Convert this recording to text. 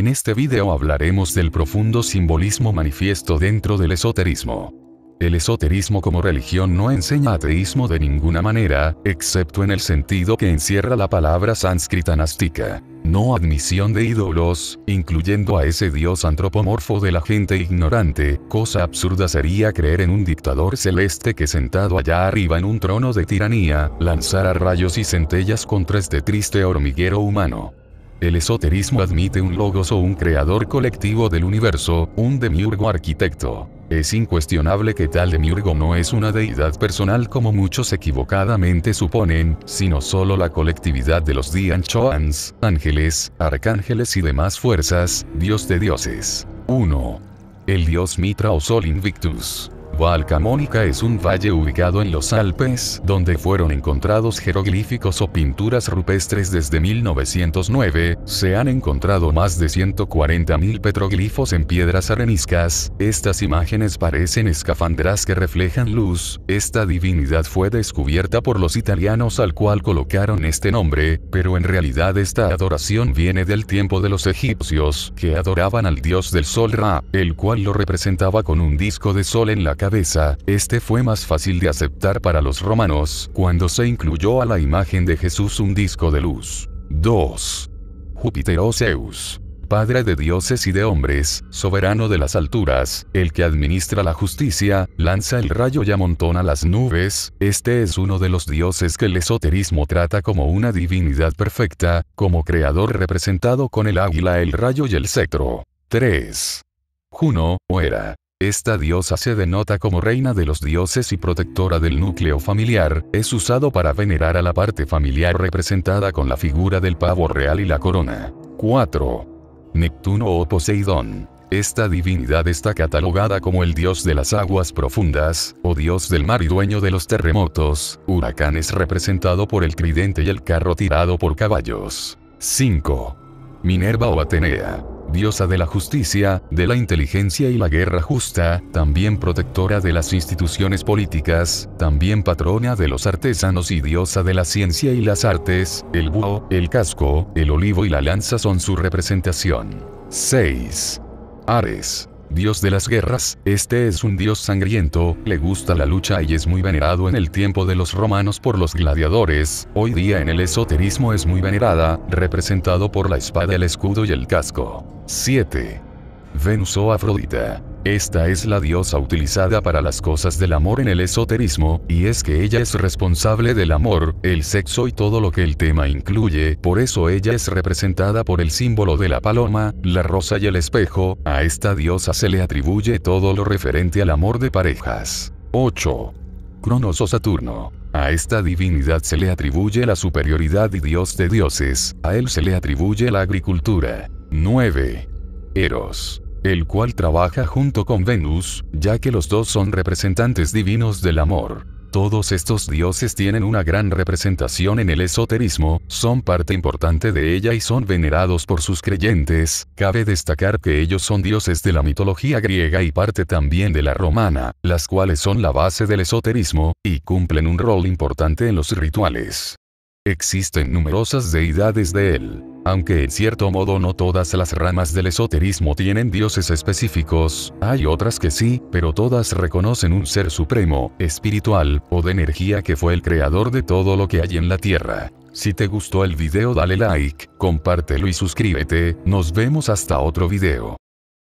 En este video hablaremos del profundo simbolismo manifiesto dentro del esoterismo. El esoterismo como religión no enseña ateísmo de ninguna manera, excepto en el sentido que encierra la palabra sánscrita nástica. No admisión de ídolos, incluyendo a ese dios antropomorfo de la gente ignorante, cosa absurda sería creer en un dictador celeste que sentado allá arriba en un trono de tiranía, lanzara rayos y centellas contra este triste hormiguero humano. El esoterismo admite un logos o un creador colectivo del universo, un demiurgo arquitecto. Es incuestionable que tal demiurgo no es una deidad personal como muchos equivocadamente suponen, sino solo la colectividad de los Dianchoans, ángeles, arcángeles y demás fuerzas, dios de dioses. 1. El dios Mitra o Sol Invictus. Alcamónica es un valle ubicado en los Alpes, donde fueron encontrados jeroglíficos o pinturas rupestres desde 1909, se han encontrado más de 140.000 petroglifos en piedras areniscas, estas imágenes parecen escafandras que reflejan luz, esta divinidad fue descubierta por los italianos al cual colocaron este nombre, pero en realidad esta adoración viene del tiempo de los egipcios, que adoraban al dios del sol Ra, el cual lo representaba con un disco de sol en la cabeza cabeza, este fue más fácil de aceptar para los romanos, cuando se incluyó a la imagen de Jesús un disco de luz. 2. Júpiter o oh Zeus Padre de dioses y de hombres, soberano de las alturas, el que administra la justicia, lanza el rayo y amontona las nubes, este es uno de los dioses que el esoterismo trata como una divinidad perfecta, como creador representado con el águila, el rayo y el cetro. 3. Juno, o era esta diosa se denota como reina de los dioses y protectora del núcleo familiar, es usado para venerar a la parte familiar representada con la figura del pavo real y la corona. 4. Neptuno o Poseidón. Esta divinidad está catalogada como el dios de las aguas profundas, o dios del mar y dueño de los terremotos, huracanes representado por el tridente y el carro tirado por caballos. 5. Minerva o Atenea diosa de la justicia, de la inteligencia y la guerra justa, también protectora de las instituciones políticas, también patrona de los artesanos y diosa de la ciencia y las artes, el búho, el casco, el olivo y la lanza son su representación. 6. Ares dios de las guerras, este es un dios sangriento, le gusta la lucha y es muy venerado en el tiempo de los romanos por los gladiadores, hoy día en el esoterismo es muy venerada, representado por la espada, el escudo y el casco. 7. Venus o Afrodita. Esta es la diosa utilizada para las cosas del amor en el esoterismo, y es que ella es responsable del amor, el sexo y todo lo que el tema incluye, por eso ella es representada por el símbolo de la paloma, la rosa y el espejo, a esta diosa se le atribuye todo lo referente al amor de parejas. 8. Cronos o Saturno. A esta divinidad se le atribuye la superioridad y dios de dioses, a él se le atribuye la agricultura. 9. Eros el cual trabaja junto con Venus, ya que los dos son representantes divinos del amor. Todos estos dioses tienen una gran representación en el esoterismo, son parte importante de ella y son venerados por sus creyentes. Cabe destacar que ellos son dioses de la mitología griega y parte también de la romana, las cuales son la base del esoterismo, y cumplen un rol importante en los rituales. Existen numerosas deidades de él. Aunque en cierto modo no todas las ramas del esoterismo tienen dioses específicos, hay otras que sí, pero todas reconocen un ser supremo, espiritual, o de energía que fue el creador de todo lo que hay en la Tierra. Si te gustó el video dale like, compártelo y suscríbete, nos vemos hasta otro video.